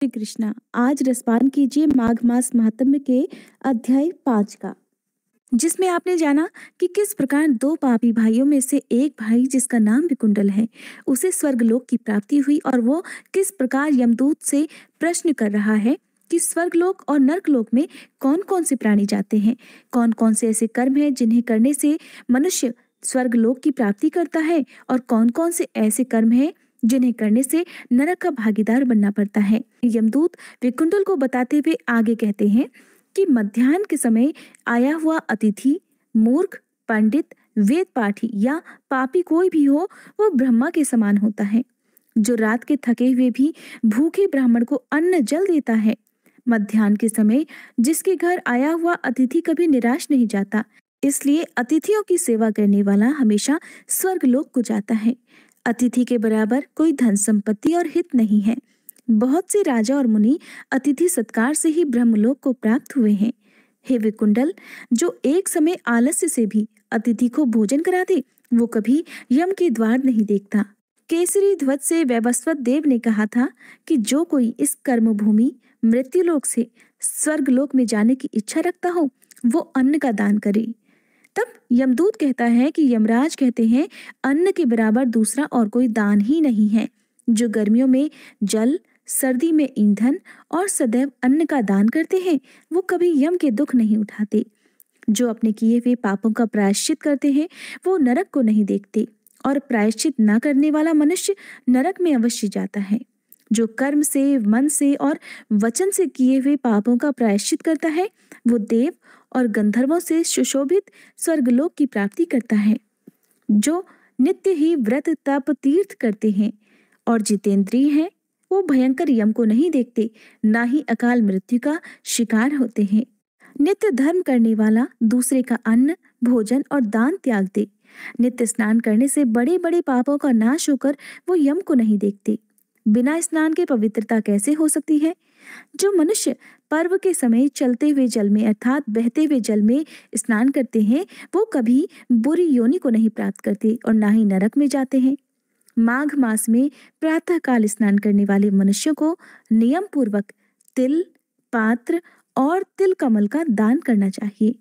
श्री कृष्णा आज रसपान कीजिए माघ मास महात्म्य के अध्याय पांच का जिसमें आपने जाना कि किस प्रकार दो पापी भाइयों में से एक भाई जिसका नाम विकुंडल है उसे स्वर्गलोक की प्राप्ति हुई और वो किस प्रकार यमदूत से प्रश्न कर रहा है कि स्वर्गलोक और नर्कलोक में कौन कौन से प्राणी जाते हैं कौन कौन से ऐसे कर्म हैं जिन्हें करने से मनुष्य स्वर्गलोक की प्राप्ति करता है और कौन कौन से ऐसे कर्म हैं जिन्हें करने से नरक का भागीदार बनना पड़ता है यमदूत विकुंडल को बताते हुए आगे कहते हैं कि मध्यान्ह के समय आया हुआ अतिथि मूर्ख पंडित वेद पाठी या पापी कोई भी हो वो ब्रह्मा के समान होता है जो रात के थके हुए भी भूखे ब्राह्मण को अन्न जल देता है मध्यान्ह के समय जिसके घर आया हुआ अतिथि कभी निराश नहीं जाता इसलिए अतिथियों की सेवा करने वाला हमेशा स्वर्ग लोक को जाता है अतिथि के बराबर कोई धन संपत्ति और हित नहीं है बहुत से राजा और मुनि अतिथि सत्कार से ही ब्रह्मलोक को प्राप्त हुए हैं हे विकुंडल जो एक समय आलस्य से भी अतिथि को भोजन करा दे वो कभी यम के द्वार नहीं देखता केसरी ध्वज से वैवस्वत देव ने कहा था कि जो कोई इस कर्म भूमि मृत्युलोक से स्वर्गलोक में जाने की इच्छा रखता हो वो अन्न का दान करे यमदूत कहता है कि यमराज कहते हैं अन्न के बराबर दूसरा और कोई दान ही नहीं है जो गर्मियों में जल सर्दी में ईंधन और सदैव अन्न का दान करते हैं वो कभी यम के दुख नहीं उठाते जो अपने किए हुए पापों का प्रायश्चित करते हैं वो नरक को नहीं देखते और प्रायश्चित न करने वाला मनुष्य नरक में अवश्य जाता है जो कर्म से मन से और वचन से किए हुए पापों का प्रायश्चित करता है वो देव और गंधर्वों से सुशोभित स्वर्गलोक की प्राप्ति करता है जो नित्य ही व्रत तप तीर्थ करते हैं और जितेंद्रीय हैं वो भयंकर यम को नहीं देखते ना ही अकाल मृत्यु का शिकार होते हैं नित्य धर्म करने वाला दूसरे का अन्न भोजन और दान त्याग दे नित्य स्नान करने से बड़े बड़े पापों का नाश होकर वो यम को नहीं देखते बिना स्नान के पवित्रता कैसे हो सकती है जो मनुष्य पर्व के समय चलते हुए जल में अर्थात बहते हुए जल में स्नान करते हैं वो कभी बुरी योनि को नहीं प्राप्त करते और ना ही नरक में जाते हैं माघ मास में प्रातः काल स्नान करने वाले मनुष्यों को नियम पूर्वक तिल पात्र और तिल कमल का दान करना चाहिए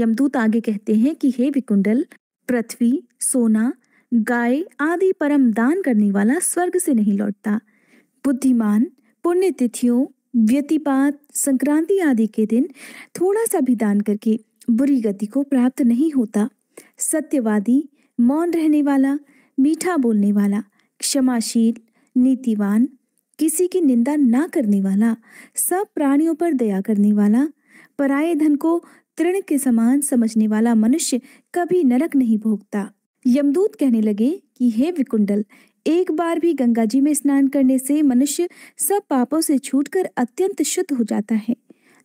यमदूत आगे कहते हैं कि हे विकुंडल पृथ्वी सोना गाय आदि परम दान करने वाला स्वर्ग से नहीं लौटता बुद्धिमान पुण्य तिथियों व्यतिपात संक्रांति आदि के दिन थोड़ा सा भी दान करके बुरी गति को प्राप्त नहीं होता सत्यवादी मौन रहने वाला मीठा बोलने वाला क्षमाशील नीतिवान किसी की निंदा ना करने वाला सब प्राणियों पर दया करने वाला पराये धन को तृण के समान समझने वाला मनुष्य कभी नरक नहीं भोगता यमदूत कहने लगे कि हे विकुंडल एक बार भी गंगा जी में स्नान करने से मनुष्य सब पापों से छूटकर अत्यंत शुद्ध हो जाता है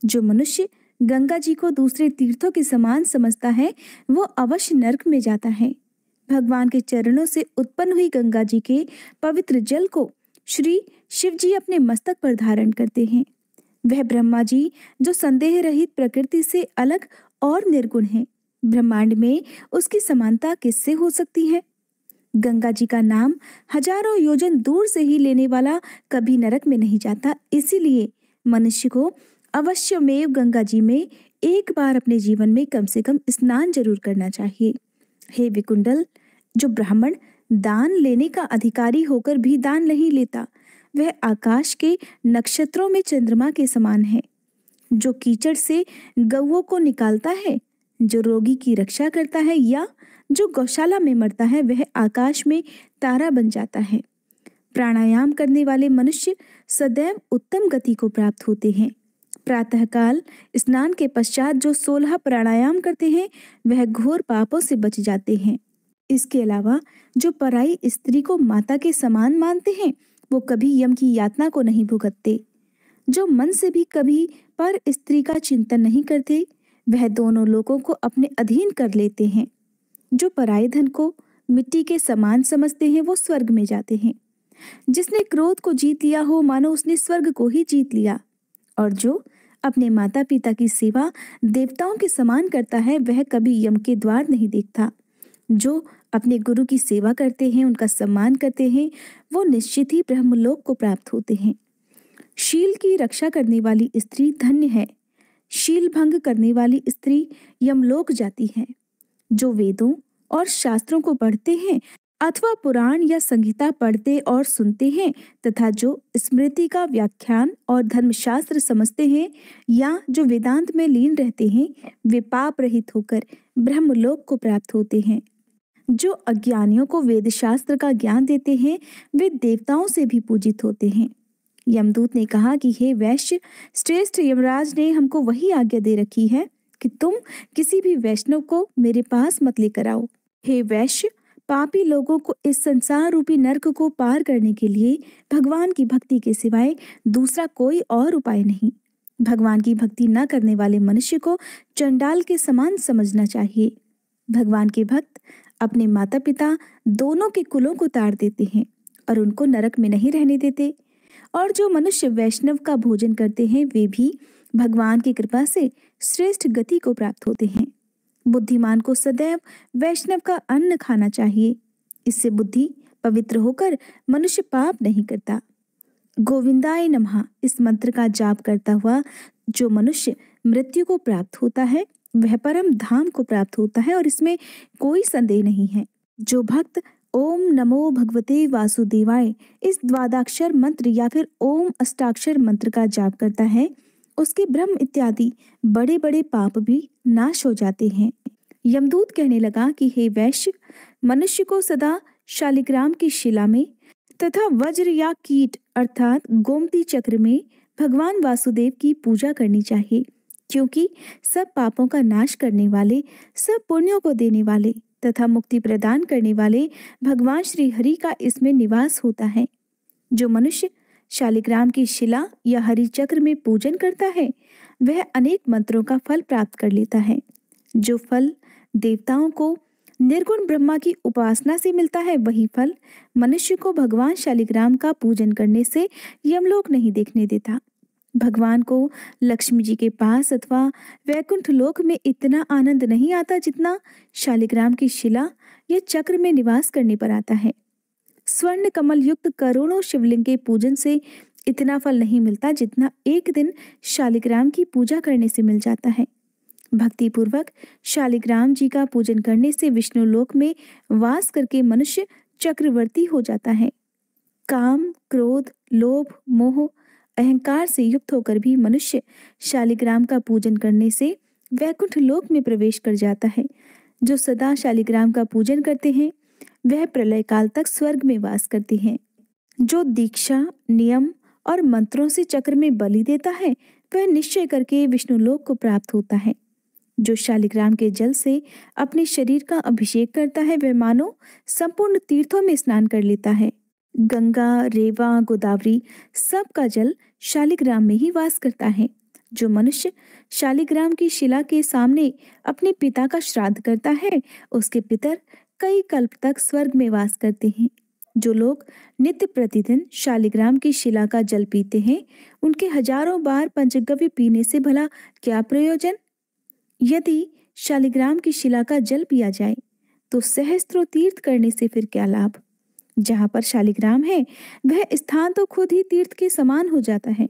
जो मनुष्य गंगा जी को दूसरे तीर्थों के समान समझता है वो अवश्य नर्क में जाता है भगवान के चरणों से उत्पन्न हुई गंगा जी के पवित्र जल को श्री शिव जी अपने मस्तक पर धारण करते हैं वह ब्रह्मा जी जो संदेह रहित प्रकृति से अलग और निर्गुण हैं ब्रह्मांड में उसकी समानता किससे हो सकती है गंगा जी का नाम हजारों योजन दूर से ही लेने वाला कभी नरक में नहीं जाता इसीलिए मनुष्य को अवश्य में गंगा जी में एक बार अपने जीवन में कम से कम स्नान जरूर करना चाहिए हे विकुंडल जो ब्राह्मण दान लेने का अधिकारी होकर भी दान नहीं लेता वह आकाश के नक्षत्रों में चंद्रमा के समान है जो कीचड़ से गौ को निकालता है जो रोगी की रक्षा करता है या जो गौशाला में मरता है वह आकाश में तारा बन जाता है प्राणायाम करने वाले मनुष्य सदैव उत्तम गति को प्राप्त होते हैं प्रातःकाल स्नान के पश्चात जो सोलह प्राणायाम करते हैं वह घोर पापों से बच जाते हैं इसके अलावा जो पराई स्त्री को माता के समान मानते हैं वो कभी यम की यातना को नहीं भुगतते जो मन से भी कभी पर स्त्री का चिंतन नहीं करते वह दोनों लोगों को अपने अधीन कर लेते हैं जो पराये धन को मिट्टी के समान समझते हैं वो स्वर्ग में जाते हैं जिसने क्रोध को जीत लिया हो मानो उसने स्वर्ग को ही जीत लिया और जो अपने माता पिता की सेवा देवताओं के समान करता है वह कभी यम के द्वार नहीं देखता जो अपने गुरु की सेवा करते हैं उनका सम्मान करते हैं वो निश्चित ही ब्रह्मलोक को प्राप्त होते हैं शील की रक्षा करने वाली स्त्री धन्य है शील भंग करने वाली स्त्री यमलोक जाती है जो वेदों और शास्त्रों को पढ़ते हैं अथवा पुराण या संहिता पढ़ते और सुनते हैं तथा जो स्मृति का व्याख्यान और धर्मशास्त्र समझते हैं या जो वेदांत में लीन रहते हैं वे पाप रहित होकर ब्रह्मलोक को प्राप्त होते हैं जो अज्ञानियों को वेद शास्त्र का ज्ञान देते हैं वे देवताओं से भी पूजित होते हैं यमदूत ने कहा कि हे वैश्य श्रेष्ठ यमराज ने हमको वही आज्ञा दे रखी है कि तुम किसी भी वैष्णव को मेरे पास मत लेकर आओ हे वैश्य पापी लोगों को इस संसार रूपी नर्क को पार करने के लिए भगवान की भक्ति के सिवाय दूसरा कोई और उपाय नहीं भगवान की भक्ति न करने वाले मनुष्य को चंडाल के समान समझना चाहिए भगवान के भक्त अपने माता पिता दोनों के कुलों को तार देते हैं और उनको नरक में नहीं रहने देते और जो मनुष्य वैष्णव का भोजन करते हैं वे भी भगवान की कृपा से श्रेष्ठ गति को प्राप्त होते हैं बुद्धिमान को सदैव वैष्णव का अन्न खाना चाहिए इससे बुद्धि पवित्र होकर मनुष्य पाप नहीं करता गोविंदाय नमः इस मंत्र का जाप करता हुआ जो मनुष्य मृत्यु को प्राप्त होता है वह परम धाम को प्राप्त होता है और इसमें कोई संदेह नहीं है जो भक्त ओम नमो भगवते वासुदेवाय इस द्वादाक्षर मंत्र या फिर ओम अष्टाक्षर मंत्र का जाप करता है उसके ब्रह्म इत्यादि बड़े बड़े पाप भी नाश हो जाते हैं यमदूत कहने लगा कि हे वैश्य मनुष्य को सदा शालिग्राम की शिला में तथा वज्र या कीट अर्थात गोमती चक्र में भगवान वासुदेव की पूजा करनी चाहिए क्योंकि सब पापों का नाश करने वाले सब पुण्यों को देने वाले तथा मुक्ति प्रदान करने वाले भगवान श्री हरि का इसमें निवास होता है जो मनुष्य शालिग्राम की शिला या हरि चक्र में पूजन करता है वह अनेक मंत्रों का फल प्राप्त कर लेता है जो फल देवताओं को निर्गुण ब्रह्मा की उपासना से मिलता है वही फल मनुष्य को भगवान शालिग्राम का पूजन करने से यमलोक नहीं देखने देता भगवान को लक्ष्मी जी के पास अथवा वैकुंठ लोक में इतना आनंद नहीं आता जितना शालिग्राम की शिला या चक्र में निवास करने पर आता है स्वर्ण कमल युक्त करोड़ों शिवलिंग के पूजन से इतना फल नहीं मिलता जितना एक दिन शालिग्राम की पूजा करने से मिल जाता है भक्ति पूर्वक शालिग्राम जी का पूजन करने से विष्णु लोक में वास करके मनुष्य चक्रवर्ती हो जाता है काम क्रोध लोभ मोह अहंकार से युक्त होकर भी मनुष्य शालिग्राम का पूजन करने से वैकुंठ लोक में प्रवेश कर जाता है जो सदा शालिग्राम का पूजन करते हैं वह प्रलय काल तक स्वर्ग में वास करते हैं जो दीक्षा नियम और मंत्रों से चक्र में बलि देता है वह निश्चय करके विष्णुलोक को प्राप्त होता है जो शालिग्राम के जल से अपने शरीर का अभिषेक करता है वह मानो संपूर्ण तीर्थों में स्नान कर लेता है गंगा रेवा गोदावरी सब का जल शालिग्राम में ही वास करता है जो मनुष्य शालिग्राम की शिला के सामने अपने पिता का श्राद्ध करता है उसके पितर कई कल्प तक स्वर्ग में वास करते हैं जो लोग नित्य प्रतिदिन शालिग्राम की शिला का जल पीते हैं उनके हजारों बार पंचगव्य पीने से भला क्या प्रयोजन यदि शालिग्राम की शिला का जल पिया जाए तो सहस्त्रो तीर्थ करने से फिर क्या लाभ जहाँ पर शालिग्राम है वह स्थान तो खुद ही तीर्थ के समान हो जाता है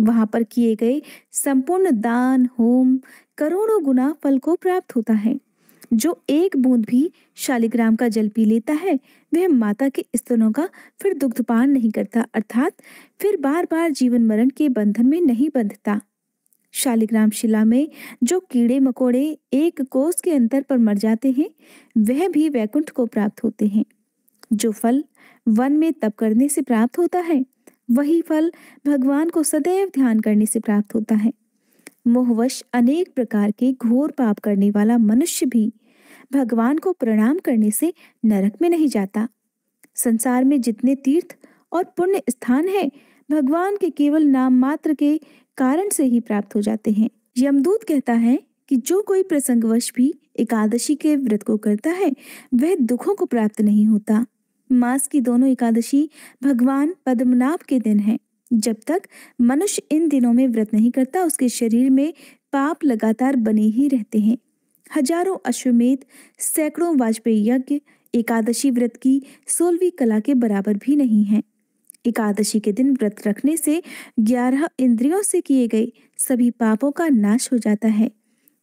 वहां पर किए गए संपूर्ण दान होम करोड़ों गुना फल को प्राप्त होता है जो एक बूंद भी शालिग्राम का जल पी लेता है वह माता के स्तनों का फिर दुग्धपान नहीं करता अर्थात फिर बार बार जीवन मरण के बंधन में नहीं बंधता शालिग्राम शिला में जो कीड़े मकोड़े एक कोस के अंतर पर मर जाते हैं वह भी वैकुंठ को प्राप्त होते हैं जो फल वन में तप करने से प्राप्त होता है वही फल भगवान को सदैव ध्यान करने से प्राप्त होता है मोहवश अनेक प्रकार के घोर पाप करने वाला मनुष्य भी भगवान को प्रणाम करने से नरक में नहीं जाता संसार में जितने तीर्थ और पुण्य स्थान है भगवान के केवल नाम मात्र के कारण से ही प्राप्त हो जाते हैं यमदूत कहता है कि जो कोई प्रसंगवश भी एकादशी के व्रत को करता है वह दुखों को प्राप्त नहीं होता मास की दोनों एकादशी भगवान पद्मनाभ के दिन है जब तक मनुष्य इन दिनों में व्रत नहीं करता उसके शरीर में पाप लगातार बने ही रहते हैं हजारों अश्वमेध सैकड़ों वाजपेयी यज्ञ एकादशी व्रत की सोलवी कला के बराबर भी नहीं है एकादशी के दिन व्रत रखने से ग्यारह इंद्रियों से किए गए सभी पापों का नाश हो जाता है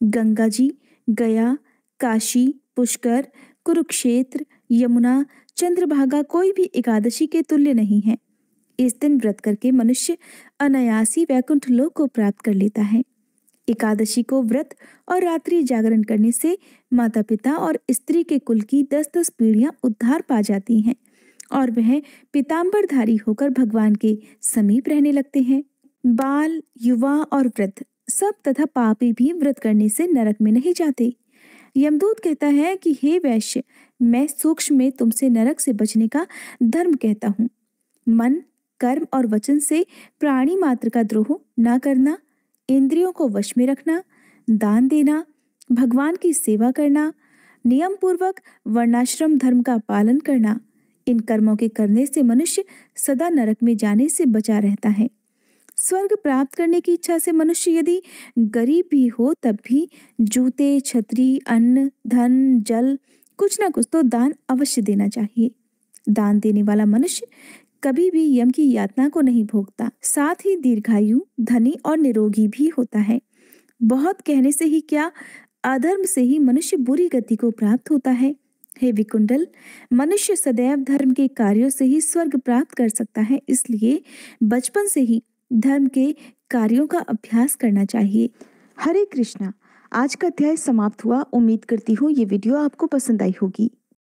गंगा जी गया काशी पुष्कर कुरुक्षेत्र यमुना चंद्रभागा कोई भी एकादशी के तुल्य नहीं है इस दिन व्रत करके मनुष्य अनायासी वैकुंठ लोक को प्राप्त कर लेता है एकादशी को व्रत और रात्रि जागरण करने से माता पिता और स्त्री के कुल की दस दस पीढ़ियां उद्धार पा जाती हैं और वह पिताम्बरधारी होकर भगवान के समीप रहने लगते हैं बाल युवा और वृद्ध सब तथा पापी भी व्रत करने से नरक में नहीं जाते यमदूत कहता है कि हे वैश्य मैं सूक्ष्म में तुमसे नरक से बचने का धर्म कहता हूँ मन कर्म और वचन से प्राणी मात्र का द्रोह ना करना इंद्रियों को वश में रखना दान देना भगवान की सेवा करना नियम पूर्वक वर्णाश्रम धर्म का पालन करना इन कर्मों के करने से मनुष्य सदा नरक में जाने से बचा रहता है स्वर्ग प्राप्त करने की इच्छा से मनुष्य यदि गरीब भी हो तब भी जूते छतरी अन्न धन जल कुछ ना कुछ तो दान अवश्य देना चाहिए दान देने वाला मनुष्य कभी भी यम की यातना को नहीं भोगता साथ ही दीर्घायु धनी और निरोगी भी होता है बहुत कहने से ही क्या अधर्म से ही मनुष्य बुरी गति को प्राप्त होता है हे विकुंडल मनुष्य सदैव धर्म के कार्यों से ही स्वर्ग प्राप्त कर सकता है इसलिए बचपन से ही धर्म के कार्यों का अभ्यास करना चाहिए हरे कृष्णा आज का अध्याय समाप्त हुआ उम्मीद करती हूँ ये वीडियो आपको पसंद आई होगी